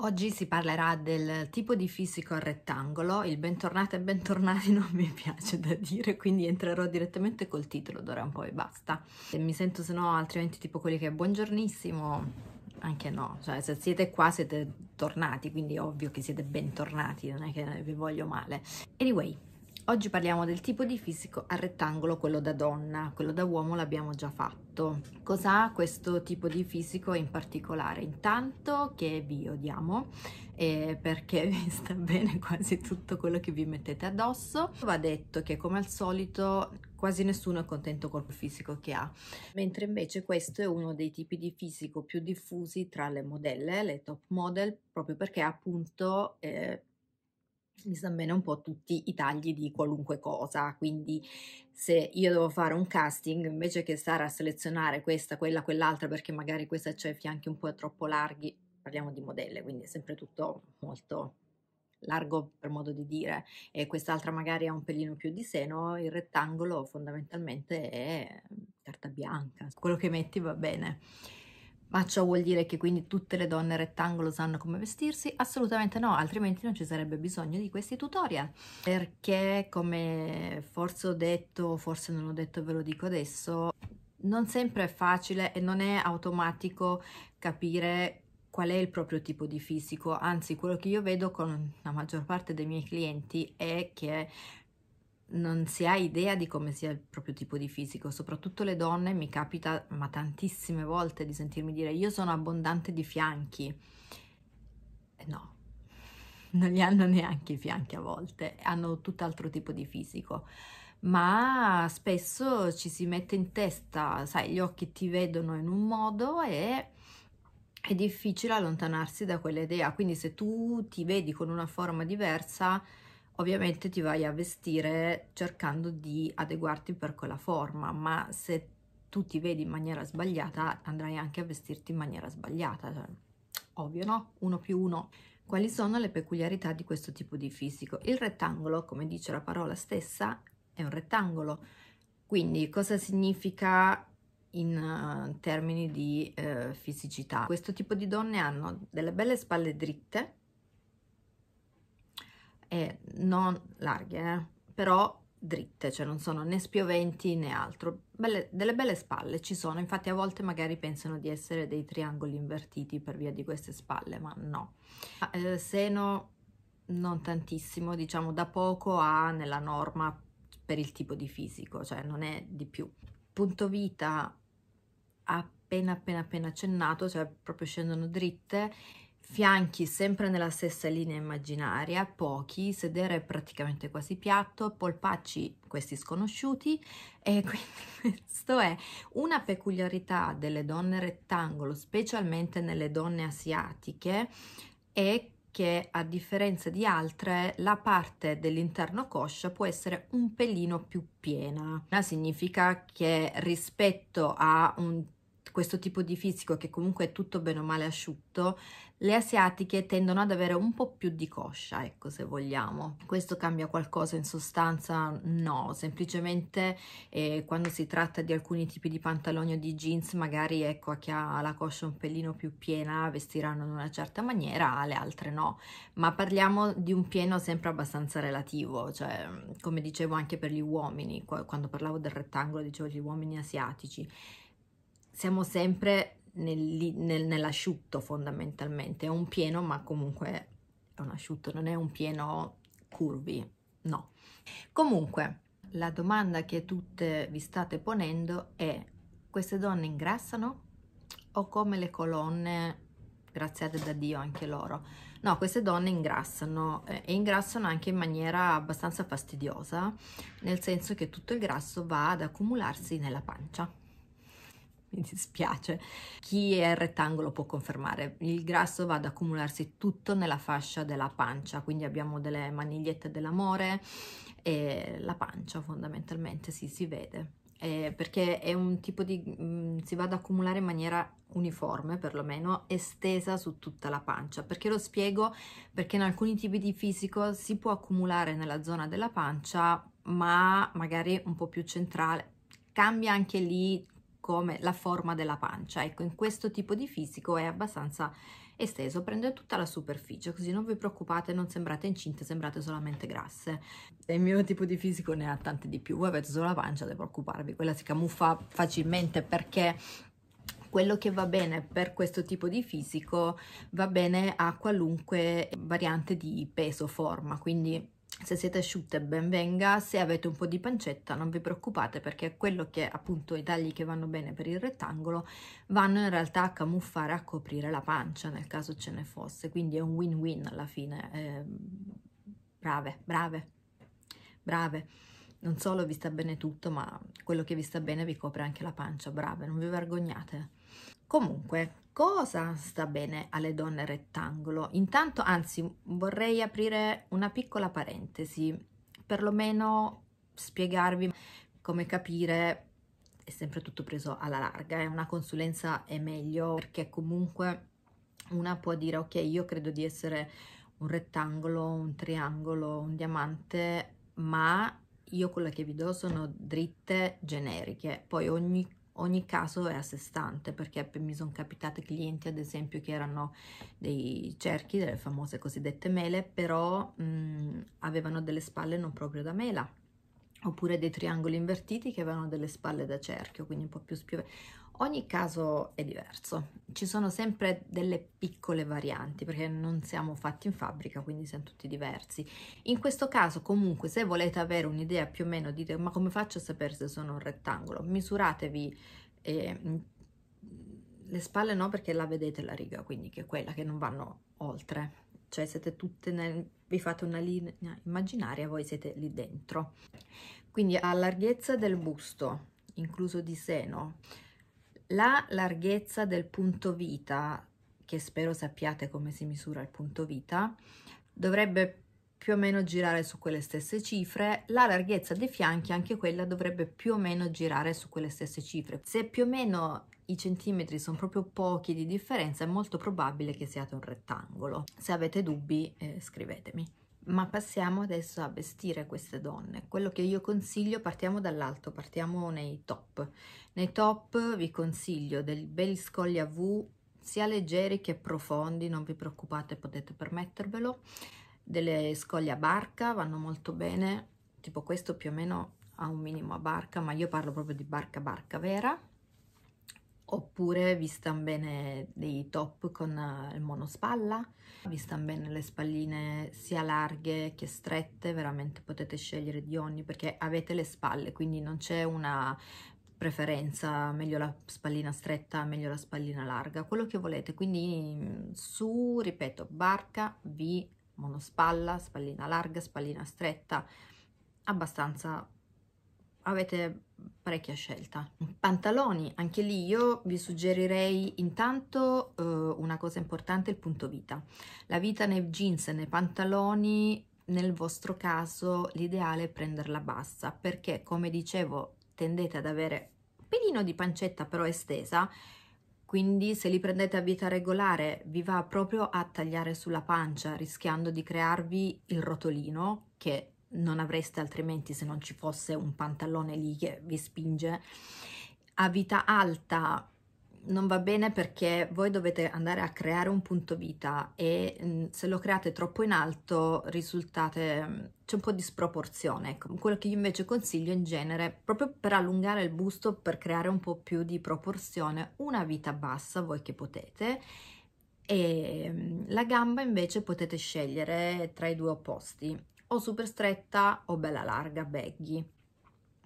Oggi si parlerà del tipo di fisico al rettangolo, il bentornato e bentornati non mi piace da dire, quindi entrerò direttamente col titolo d'ora in poi, basta. E mi sento se no altrimenti tipo quelli che buongiornissimo, anche no, cioè se siete qua siete tornati, quindi ovvio che siete bentornati, non è che vi voglio male. Anyway, Oggi parliamo del tipo di fisico a rettangolo, quello da donna, quello da uomo l'abbiamo già fatto. Cos'ha questo tipo di fisico in particolare? Intanto che vi odiamo eh, perché vi sta bene quasi tutto quello che vi mettete addosso. Va detto che come al solito quasi nessuno è contento col fisico che ha, mentre invece questo è uno dei tipi di fisico più diffusi tra le modelle, le top model, proprio perché appunto... Eh, mi stanno bene un po' tutti i tagli di qualunque cosa, quindi se io devo fare un casting invece che stare a selezionare questa, quella, quell'altra perché magari questa c'è i fianchi un po' troppo larghi, parliamo di modelle, quindi è sempre tutto molto largo per modo di dire e quest'altra magari ha un pelino più di seno, il rettangolo fondamentalmente è carta bianca, quello che metti va bene. Ma ciò vuol dire che quindi tutte le donne rettangolo sanno come vestirsi? Assolutamente no, altrimenti non ci sarebbe bisogno di questi tutorial. Perché, come forse ho detto, forse non ho detto, ve lo dico adesso, non sempre è facile e non è automatico capire qual è il proprio tipo di fisico, anzi quello che io vedo con la maggior parte dei miei clienti è che non si ha idea di come sia il proprio tipo di fisico, soprattutto le donne mi capita ma tantissime volte di sentirmi dire io sono abbondante di fianchi. No, non li hanno neanche i fianchi a volte, hanno tutt'altro tipo di fisico. Ma spesso ci si mette in testa, sai, gli occhi ti vedono in un modo e è difficile allontanarsi da quell'idea. Quindi se tu ti vedi con una forma diversa, ovviamente ti vai a vestire cercando di adeguarti per quella forma, ma se tu ti vedi in maniera sbagliata andrai anche a vestirti in maniera sbagliata, cioè, ovvio no? Uno più uno. Quali sono le peculiarità di questo tipo di fisico? Il rettangolo, come dice la parola stessa, è un rettangolo, quindi cosa significa in uh, termini di uh, fisicità? Questo tipo di donne hanno delle belle spalle dritte, e non larghe, eh? però dritte, cioè non sono né spioventi né altro. Belle, delle belle spalle ci sono, infatti a volte magari pensano di essere dei triangoli invertiti per via di queste spalle, ma no. Eh, seno non tantissimo, diciamo da poco ha nella norma per il tipo di fisico, cioè non è di più. Punto vita appena appena appena accennato, cioè proprio scendono dritte fianchi sempre nella stessa linea immaginaria, pochi, sedere praticamente quasi piatto, polpacci questi sconosciuti e quindi questo è una peculiarità delle donne rettangolo, specialmente nelle donne asiatiche, è che a differenza di altre la parte dell'interno coscia può essere un pelino più piena. Significa che rispetto a un questo tipo di fisico che comunque è tutto bene o male asciutto, le asiatiche tendono ad avere un po' più di coscia, ecco se vogliamo. Questo cambia qualcosa in sostanza? No, semplicemente eh, quando si tratta di alcuni tipi di pantaloni o di jeans, magari ecco a chi ha la coscia un pelino più piena vestiranno in una certa maniera, le altre no, ma parliamo di un pieno sempre abbastanza relativo, cioè come dicevo anche per gli uomini, quando parlavo del rettangolo dicevo gli uomini asiatici siamo sempre nel, nel, nell'asciutto fondamentalmente, è un pieno ma comunque è un asciutto, non è un pieno curvi, no. Comunque, la domanda che tutte vi state ponendo è queste donne ingrassano o come le colonne graziate da Dio anche loro? No, queste donne ingrassano eh, e ingrassano anche in maniera abbastanza fastidiosa, nel senso che tutto il grasso va ad accumularsi nella pancia. mi dispiace. Chi è rettangolo può confermare. Il grasso va ad accumularsi tutto nella fascia della pancia, quindi abbiamo delle manigliette dell'amore e la pancia fondamentalmente sì, si vede. Eh, perché è un tipo di mh, mm, si va ad accumulare in maniera uniforme perlomeno estesa su tutta la pancia perché lo spiego perché in alcuni tipi di fisico si può accumulare nella zona della pancia ma magari un po' più centrale cambia anche lì come la forma della pancia. Ecco, in questo tipo di fisico è abbastanza esteso, prende tutta la superficie, così non vi preoccupate, non sembrate incinte, sembrate solamente grasse. Il mio tipo di fisico ne ha tante di più, voi avete solo la pancia devo preoccuparvi, quella si camuffa facilmente perché quello che va bene per questo tipo di fisico va bene a qualunque variante di peso, forma, quindi se siete asciutte ben venga, se avete un po' di pancetta non vi preoccupate perché quello che appunto i tagli che vanno bene per il rettangolo vanno in realtà a camuffare, a coprire la pancia nel caso ce ne fosse, quindi è un win-win alla fine, eh, brave, brave, brave, non solo vi sta bene tutto ma quello che vi sta bene vi copre anche la pancia, brave, non vi vergognate. Comunque, cosa sta bene alle donne rettangolo? Intanto, anzi, vorrei aprire una piccola parentesi, perlomeno spiegarvi come capire è sempre tutto preso alla larga, eh? una consulenza è meglio perché comunque una può dire ok io credo di essere un rettangolo, un triangolo, un diamante, ma io quelle che vi do sono dritte generiche, poi ogni ogni caso è a sé stante perché mi sono capitate clienti ad esempio che erano dei cerchi, delle famose cosiddette mele, però mh, mm, avevano delle spalle non proprio da mela oppure dei triangoli invertiti che avevano delle spalle da cerchio, quindi un po' più spiovate Ogni caso è diverso, ci sono sempre delle piccole varianti perché non siamo fatti in fabbrica, quindi siamo tutti diversi. In questo caso comunque se volete avere un'idea più o meno dite ma come faccio a sapere se sono un rettangolo? Misuratevi eh, le spalle no perché la vedete la riga, quindi che è quella che non vanno oltre. Cioè siete tutte nel, vi fate una linea immaginaria, voi siete lì dentro. Quindi a larghezza del busto, incluso di seno, la larghezza del punto vita, che spero sappiate come si misura il punto vita, dovrebbe più o meno girare su quelle stesse cifre, la larghezza dei fianchi anche quella dovrebbe più o meno girare su quelle stesse cifre. Se più o meno i centimetri sono proprio pochi di differenza è molto probabile che siate un rettangolo. Se avete dubbi eh, scrivetemi. Ma passiamo adesso a vestire queste donne. Quello che io consiglio, partiamo dall'alto, partiamo nei top. Nei top vi consiglio dei belli scogli a V, sia leggeri che profondi, non vi preoccupate, potete permettervelo. Delle scoglie a barca, vanno molto bene, tipo questo più o meno ha un minimo a barca, ma io parlo proprio di barca barca vera. Oppure vi stanno bene dei top con eh, il monospalla, vi stanno bene le spalline sia larghe che strette, veramente potete scegliere di ogni perché avete le spalle, quindi non c'è una preferenza, meglio la spallina stretta, meglio la spallina larga, quello che volete. Quindi mm, su, ripeto, barca, V, monospalla, spallina larga, spallina stretta, abbastanza avete parecchia scelta. Pantaloni, anche lì io vi suggerirei intanto eh, una cosa importante, il punto vita. La vita nei jeans e nei pantaloni, nel vostro caso l'ideale è prenderla bassa perché come dicevo tendete ad avere un pelino di pancetta però estesa quindi se li prendete a vita regolare vi va proprio a tagliare sulla pancia rischiando di crearvi il rotolino che non avreste altrimenti se non ci fosse un pantalone lì che vi spinge. A vita alta non va bene perché voi dovete andare a creare un punto vita e mm, se lo create troppo in alto risultate mm, c'è un po' di sproporzione ecco, quello che io invece consiglio in genere proprio per allungare il busto per creare un po' più di proporzione una vita bassa voi che potete e mm, la gamba invece potete scegliere tra i due opposti o super stretta o bella larga, baggy.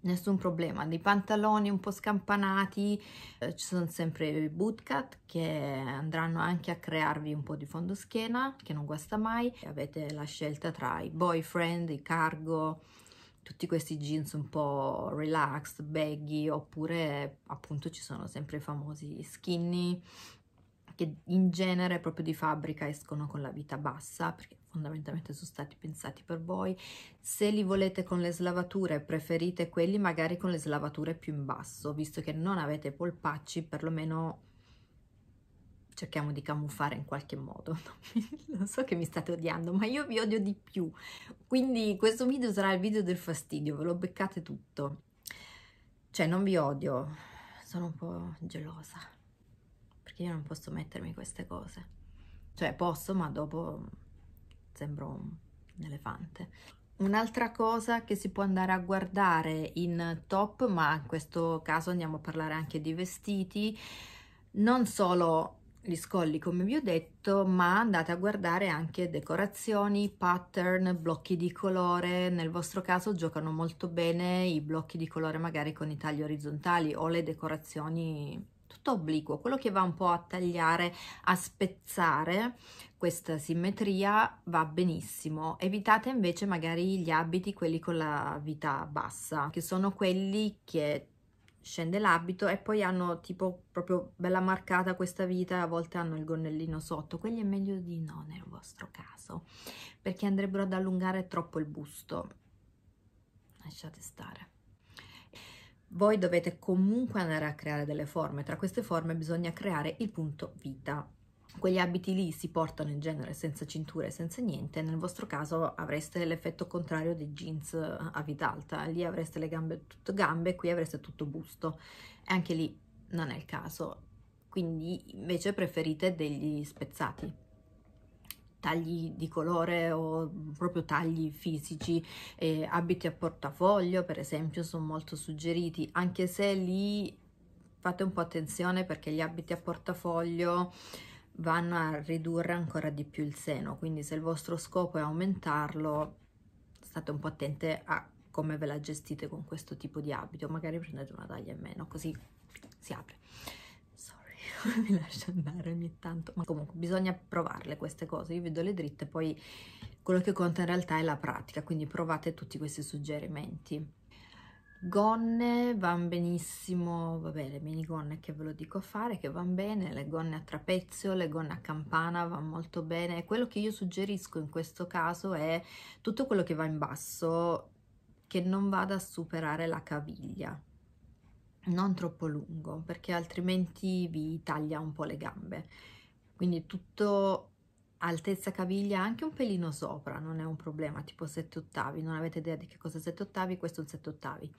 Nessun problema, dei pantaloni un po' scampanati, eh, ci sono sempre i bootcut che andranno anche a crearvi un po' di fondo schiena, che non guasta mai. Avete la scelta tra i boyfriend, i cargo, tutti questi jeans un po' relaxed, baggy, oppure appunto ci sono sempre i famosi skinny, che in genere proprio di fabbrica escono con la vita bassa, perché fondamentalmente sono stati pensati per voi. Se li volete con le slavature, preferite quelli magari con le slavature più in basso, visto che non avete polpacci, perlomeno cerchiamo di camuffare in qualche modo. non so che mi state odiando, ma io vi odio di più. Quindi questo video sarà il video del fastidio, ve lo beccate tutto. Cioè, non vi odio, sono un po' gelosa perché io non posso mettermi queste cose. Cioè posso, ma dopo sembro un elefante. Un'altra cosa che si può andare a guardare in top, ma in questo caso andiamo a parlare anche di vestiti, non solo gli scolli come vi ho detto, ma andate a guardare anche decorazioni, pattern, blocchi di colore, nel vostro caso giocano molto bene i blocchi di colore magari con i tagli orizzontali o le decorazioni molto obliquo, quello che va un po' a tagliare, a spezzare questa simmetria va benissimo. Evitate invece magari gli abiti, quelli con la vita bassa, che sono quelli che scende l'abito e poi hanno tipo proprio bella marcata questa vita, a volte hanno il gonnellino sotto, quelli è meglio di no nel vostro caso, perché andrebbero ad allungare troppo il busto. Lasciate stare voi dovete comunque andare a creare delle forme, tra queste forme bisogna creare il punto vita. Quegli abiti lì si portano in genere senza cinture, senza niente, nel vostro caso avreste l'effetto contrario dei jeans a vita alta, lì avreste le gambe tutto gambe, qui avreste tutto busto e anche lì non è il caso, quindi invece preferite degli spezzati tagli di colore o proprio tagli fisici, eh, abiti a portafoglio per esempio sono molto suggeriti, anche se lì fate un po' attenzione perché gli abiti a portafoglio vanno a ridurre ancora di più il seno, quindi se il vostro scopo è aumentarlo state un po' attente a come ve la gestite con questo tipo di abito, magari prendete una taglia in meno, così si apre. mi lascia andare ogni tanto. Ma comunque bisogna provarle queste cose, io vedo le dritte, poi quello che conta in realtà è la pratica, quindi provate tutti questi suggerimenti. Gonne vanno benissimo, vabbè le minigonne che ve lo dico a fare, che vanno bene, le gonne a trapezio, le gonne a campana vanno molto bene. Quello che io suggerisco in questo caso è tutto quello che va in basso che non vada a superare la caviglia, non troppo lungo perché altrimenti vi taglia un po' le gambe quindi tutto altezza caviglia anche un pelino sopra non è un problema tipo 7 ottavi non avete idea di che cosa 7 ottavi questo è un 7 ottavi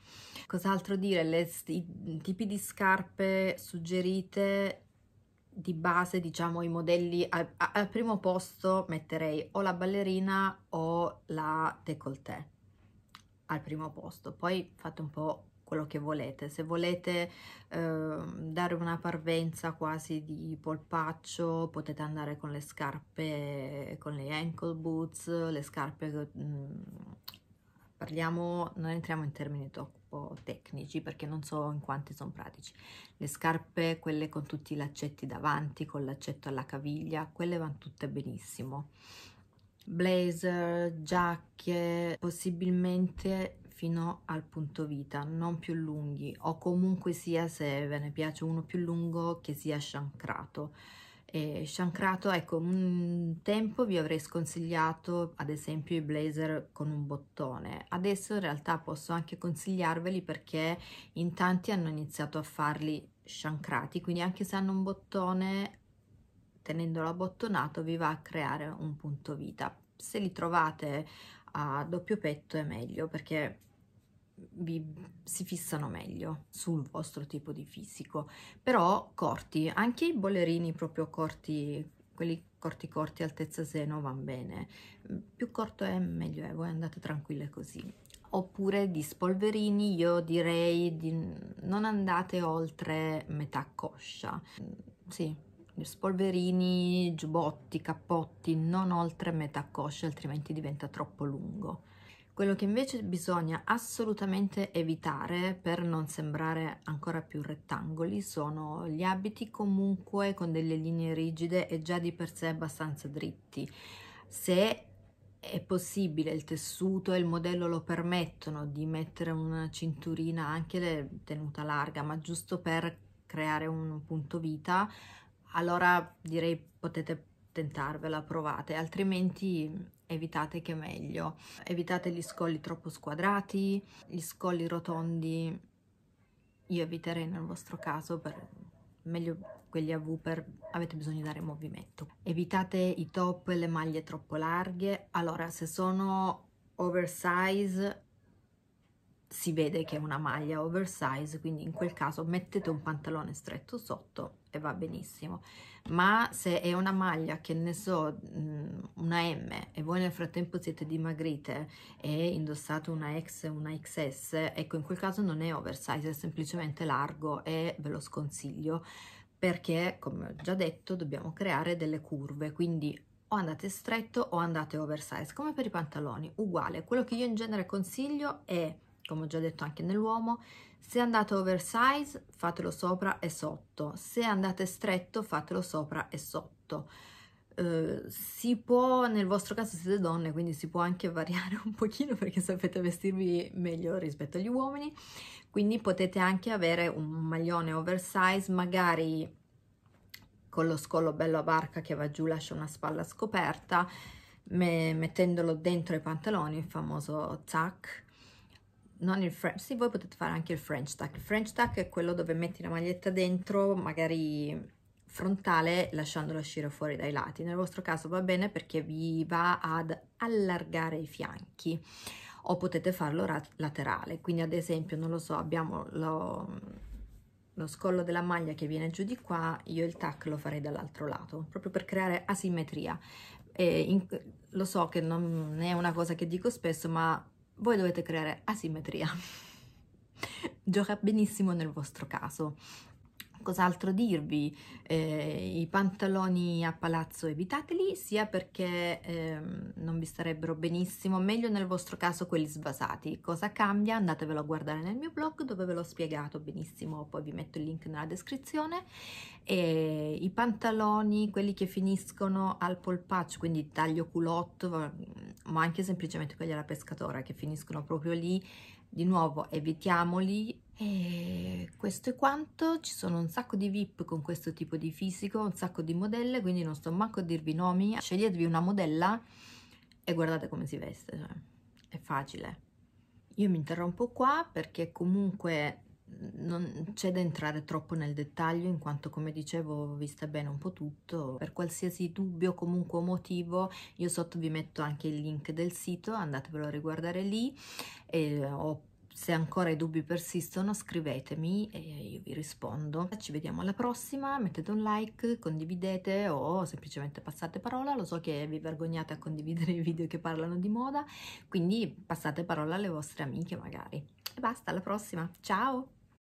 cos'altro dire le, i tipi di scarpe suggerite di base diciamo i modelli al, al primo posto metterei o la ballerina o la décolleté al primo posto poi fate un po' quello che volete, se volete eh, dare una parvenza quasi di polpaccio potete andare con le scarpe, con le ankle boots, le scarpe, mh, mm, parliamo, non entriamo in termini troppo tecnici perché non so in quanti sono pratici, le scarpe quelle con tutti i laccetti davanti, con l'accetto alla caviglia, quelle vanno tutte benissimo blazer, giacche, possibilmente fino al punto vita, non più lunghi o comunque sia se ve ne piace uno più lungo che sia sciancrato. E sciancrato, ecco, un tempo vi avrei sconsigliato ad esempio i blazer con un bottone, adesso in realtà posso anche consigliarveli perché in tanti hanno iniziato a farli sciancrati, quindi anche se hanno un bottone tenendolo abbottonato vi va a creare un punto vita. Se li trovate a doppio petto è meglio perché vi si fissano meglio sul vostro tipo di fisico però corti anche i bollerini proprio corti quelli corti corti altezza seno vanno bene più corto è meglio è voi andate tranquille così oppure di spolverini io direi di non andate oltre metà coscia sì spolverini giubbotti cappotti non oltre metà coscia altrimenti diventa troppo lungo quello che invece bisogna assolutamente evitare per non sembrare ancora più rettangoli sono gli abiti comunque con delle linee rigide e già di per sé abbastanza dritti. Se è possibile, il tessuto e il modello lo permettono di mettere una cinturina anche tenuta larga, ma giusto per creare un punto vita, allora direi potete tentarvela, provate, altrimenti evitate che meglio. Evitate gli scolli troppo squadrati, gli scolli rotondi io eviterei nel vostro caso per meglio quelli a V per avete bisogno di dare movimento. Evitate i top e le maglie troppo larghe. Allora, se sono oversize si vede che è una maglia oversize quindi in quel caso mettete un pantalone stretto sotto e va benissimo ma se è una maglia che ne so mm, una M e voi nel frattempo siete dimagrite e indossate una X e una XS ecco in quel caso non è oversize è semplicemente largo e ve lo sconsiglio perché come ho già detto dobbiamo creare delle curve quindi o andate stretto o andate oversize come per i pantaloni uguale quello che io in genere consiglio è come ho già detto anche nell'uomo. Se andate oversize, fatelo sopra e sotto. Se andate stretto, fatelo sopra e sotto. Eh, si può, nel vostro caso siete donne, quindi si può anche variare un pochino perché sapete vestirvi meglio rispetto agli uomini, quindi potete anche avere un maglione oversize, magari con lo scollo bello a barca che va giù, lascia una spalla scoperta, mettendolo dentro i pantaloni, il famoso zac, non il French, sì voi potete fare anche il French tack, il French tack è quello dove metti la maglietta dentro magari frontale lasciandola uscire fuori dai lati, nel vostro caso va bene perché vi va ad allargare i fianchi o potete farlo laterale, quindi ad esempio non lo so abbiamo lo, lo scollo della maglia che viene giù di qua, io il tac lo farei dall'altro lato proprio per creare asimmetria, in, lo so che non è una cosa che dico spesso ma voi dovete creare asimmetria. Gioca benissimo nel vostro caso cos'altro dirvi, eh, i pantaloni a palazzo evitateli sia perché eh, non vi starebbero benissimo, meglio nel vostro caso quelli svasati. Cosa cambia? Andatevelo a guardare nel mio blog dove ve l'ho spiegato benissimo, poi vi metto il link nella descrizione. E I pantaloni, quelli che finiscono al polpaccio, quindi taglio culotto, ma anche semplicemente quelli alla pescatora che finiscono proprio lì, di nuovo evitiamoli e questo è quanto, ci sono un sacco di VIP con questo tipo di fisico, un sacco di modelle, quindi non sto manco a dirvi nomi, sceglietevi una modella e guardate come si veste, cioè, è facile. Io mi interrompo qua perché comunque non c'è da entrare troppo nel dettaglio in quanto come dicevo vi sta bene un po' tutto per qualsiasi dubbio comunque motivo io sotto vi metto anche il link del sito andatevelo a riguardare lì e ho se ancora i dubbi persistono scrivetemi e io vi rispondo. Ci vediamo alla prossima, mettete un like, condividete o semplicemente passate parola, lo so che vi vergognate a condividere i video che parlano di moda, quindi passate parola alle vostre amiche magari. E basta, alla prossima, ciao!